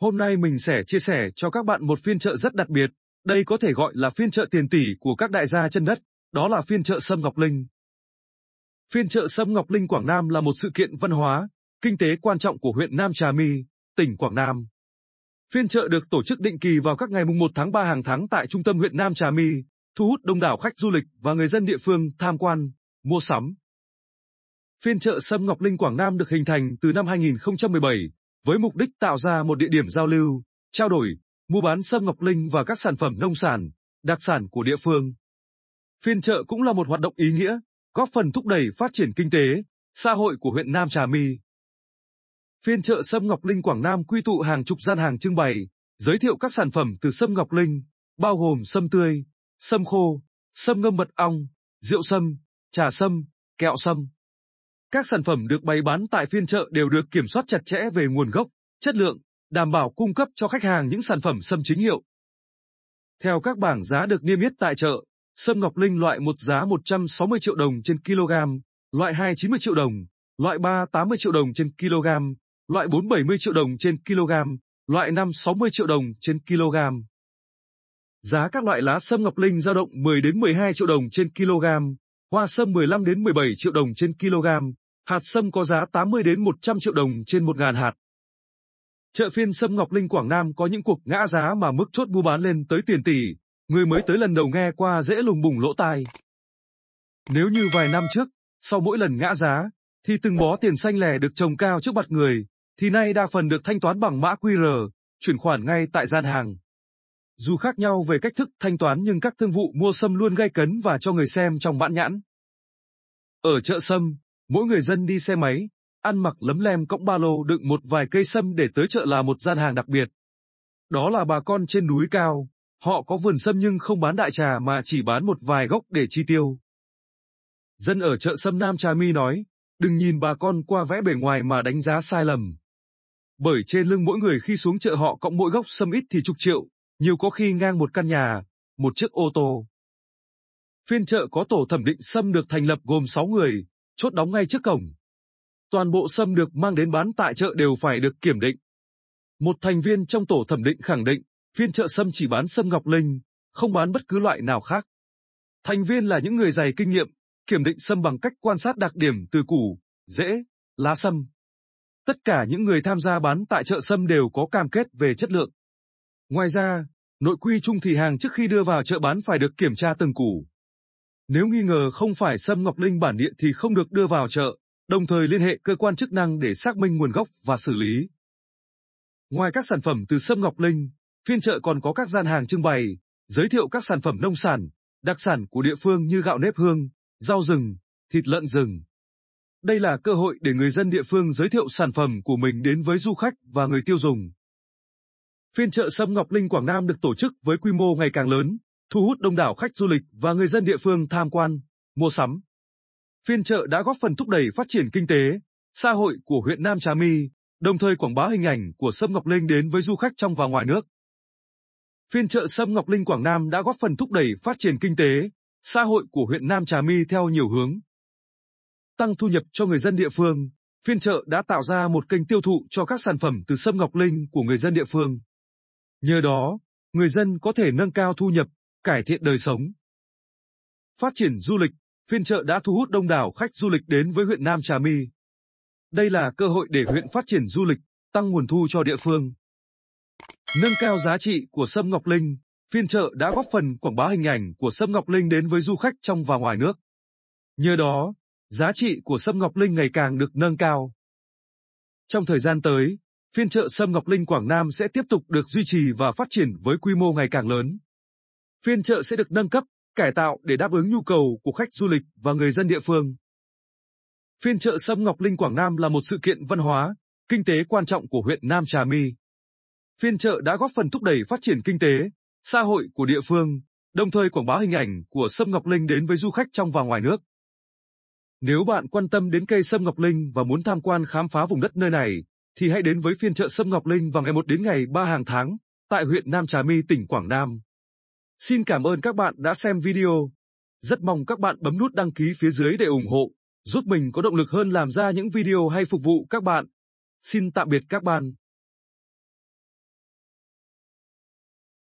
Hôm nay mình sẽ chia sẻ cho các bạn một phiên chợ rất đặc biệt, đây có thể gọi là phiên chợ tiền tỷ của các đại gia chân đất, đó là phiên chợ Sâm Ngọc Linh. Phiên chợ Sâm Ngọc Linh Quảng Nam là một sự kiện văn hóa, kinh tế quan trọng của huyện Nam Trà My, tỉnh Quảng Nam. Phiên chợ được tổ chức định kỳ vào các ngày mùng 1 tháng 3 hàng tháng tại trung tâm huyện Nam Trà My, thu hút đông đảo khách du lịch và người dân địa phương tham quan, mua sắm. Phiên chợ Sâm Ngọc Linh Quảng Nam được hình thành từ năm 2017 với mục đích tạo ra một địa điểm giao lưu, trao đổi, mua bán sâm ngọc linh và các sản phẩm nông sản, đặc sản của địa phương. Phiên chợ cũng là một hoạt động ý nghĩa, góp phần thúc đẩy phát triển kinh tế, xã hội của huyện Nam Trà My. Phiên chợ sâm ngọc linh Quảng Nam quy tụ hàng chục gian hàng trưng bày, giới thiệu các sản phẩm từ sâm ngọc linh, bao gồm sâm tươi, sâm khô, sâm ngâm mật ong, rượu sâm, trà sâm, kẹo sâm. Các sản phẩm được bày bán tại phiên chợ đều được kiểm soát chặt chẽ về nguồn gốc, chất lượng, đảm bảo cung cấp cho khách hàng những sản phẩm sâm chính hiệu. Theo các bảng giá được niêm yết tại chợ, sâm Ngọc Linh loại 1 giá 160 triệu đồng trên kg, loại 2 90 triệu đồng, loại 3 80 triệu đồng trên kg, loại 4 70 triệu đồng trên kg, loại 5 60 triệu đồng trên kg. Giá các loại lá sâm Ngọc Linh dao động 10 đến 12 triệu đồng trên kg, Hoa sâm 15 đến 17 triệu đồng trên kg, hạt sâm có giá 80 đến 100 triệu đồng trên 1.000 hạt. Chợ phiên sâm Ngọc Linh Quảng Nam có những cuộc ngã giá mà mức chốt mua bán lên tới tiền tỷ, người mới tới lần đầu nghe qua dễ lùng bùng lỗ tai. Nếu như vài năm trước, sau mỗi lần ngã giá, thì từng bó tiền xanh lẻ được trồng cao trước mặt người, thì nay đa phần được thanh toán bằng mã QR, chuyển khoản ngay tại gian hàng. Dù khác nhau về cách thức thanh toán nhưng các thương vụ mua sâm luôn gây cấn và cho người xem trong mãn nhãn. Ở chợ sâm, mỗi người dân đi xe máy, ăn mặc lấm lem cõng ba lô đựng một vài cây sâm để tới chợ là một gian hàng đặc biệt. Đó là bà con trên núi cao, họ có vườn sâm nhưng không bán đại trà mà chỉ bán một vài gốc để chi tiêu. Dân ở chợ sâm Nam Trà My nói, đừng nhìn bà con qua vẽ bề ngoài mà đánh giá sai lầm. Bởi trên lưng mỗi người khi xuống chợ họ cộng mỗi gốc sâm ít thì chục triệu, nhiều có khi ngang một căn nhà, một chiếc ô tô. Phiên chợ có tổ thẩm định sâm được thành lập gồm 6 người, chốt đóng ngay trước cổng. Toàn bộ sâm được mang đến bán tại chợ đều phải được kiểm định. Một thành viên trong tổ thẩm định khẳng định, phiên chợ sâm chỉ bán sâm ngọc linh, không bán bất cứ loại nào khác. Thành viên là những người dày kinh nghiệm, kiểm định sâm bằng cách quan sát đặc điểm từ củ, rễ, lá sâm. Tất cả những người tham gia bán tại chợ sâm đều có cam kết về chất lượng. Ngoài ra, nội quy chung thì hàng trước khi đưa vào chợ bán phải được kiểm tra từng củ. Nếu nghi ngờ không phải sâm ngọc linh bản địa thì không được đưa vào chợ, đồng thời liên hệ cơ quan chức năng để xác minh nguồn gốc và xử lý. Ngoài các sản phẩm từ sâm ngọc linh, phiên chợ còn có các gian hàng trưng bày, giới thiệu các sản phẩm nông sản, đặc sản của địa phương như gạo nếp hương, rau rừng, thịt lợn rừng. Đây là cơ hội để người dân địa phương giới thiệu sản phẩm của mình đến với du khách và người tiêu dùng. Phiên chợ Sâm Ngọc Linh Quảng Nam được tổ chức với quy mô ngày càng lớn, thu hút đông đảo khách du lịch và người dân địa phương tham quan, mua sắm. Phiên chợ đã góp phần thúc đẩy phát triển kinh tế, xã hội của huyện Nam Trà My, đồng thời quảng bá hình ảnh của Sâm Ngọc Linh đến với du khách trong và ngoài nước. Phiên chợ Sâm Ngọc Linh Quảng Nam đã góp phần thúc đẩy phát triển kinh tế, xã hội của huyện Nam Trà My theo nhiều hướng. Tăng thu nhập cho người dân địa phương, phiên chợ đã tạo ra một kênh tiêu thụ cho các sản phẩm từ sâm ngọc linh của người dân địa phương. Nhờ đó, người dân có thể nâng cao thu nhập, cải thiện đời sống. Phát triển du lịch, phiên chợ đã thu hút đông đảo khách du lịch đến với huyện Nam Trà My. Đây là cơ hội để huyện phát triển du lịch, tăng nguồn thu cho địa phương. Nâng cao giá trị của sâm ngọc linh, phiên chợ đã góp phần quảng bá hình ảnh của sâm ngọc linh đến với du khách trong và ngoài nước. Nhờ đó, giá trị của sâm ngọc linh ngày càng được nâng cao. Trong thời gian tới, phiên chợ Sâm Ngọc Linh Quảng Nam sẽ tiếp tục được duy trì và phát triển với quy mô ngày càng lớn. Phiên chợ sẽ được nâng cấp, cải tạo để đáp ứng nhu cầu của khách du lịch và người dân địa phương. Phiên chợ Sâm Ngọc Linh Quảng Nam là một sự kiện văn hóa, kinh tế quan trọng của huyện Nam Trà My. Phiên chợ đã góp phần thúc đẩy phát triển kinh tế, xã hội của địa phương, đồng thời quảng bá hình ảnh của Sâm Ngọc Linh đến với du khách trong và ngoài nước. Nếu bạn quan tâm đến cây Sâm Ngọc Linh và muốn tham quan khám phá vùng đất nơi này, thì hãy đến với phiên chợ Sâm Ngọc Linh vào ngày 1 đến ngày 3 hàng tháng tại huyện Nam Trà My, tỉnh Quảng Nam. Xin cảm ơn các bạn đã xem video. Rất mong các bạn bấm nút đăng ký phía dưới để ủng hộ, giúp mình có động lực hơn làm ra những video hay phục vụ các bạn. Xin tạm biệt các bạn.